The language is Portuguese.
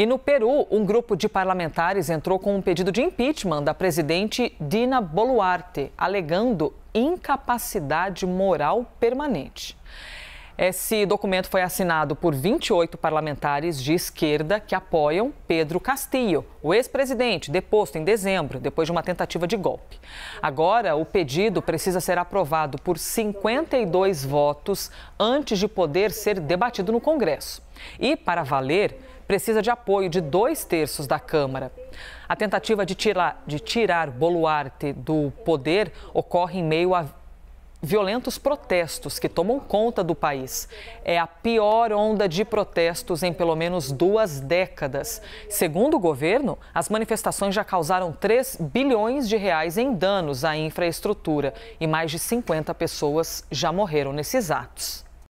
E no Peru, um grupo de parlamentares entrou com um pedido de impeachment da presidente Dina Boluarte, alegando incapacidade moral permanente. Esse documento foi assinado por 28 parlamentares de esquerda que apoiam Pedro Castillo, o ex-presidente deposto em dezembro, depois de uma tentativa de golpe. Agora, o pedido precisa ser aprovado por 52 votos antes de poder ser debatido no Congresso. E, para valer, precisa de apoio de dois terços da Câmara. A tentativa de tirar, de tirar Boluarte do poder ocorre em meio a violentos protestos que tomam conta do país. É a pior onda de protestos em pelo menos duas décadas. Segundo o governo, as manifestações já causaram 3 bilhões de reais em danos à infraestrutura e mais de 50 pessoas já morreram nesses atos.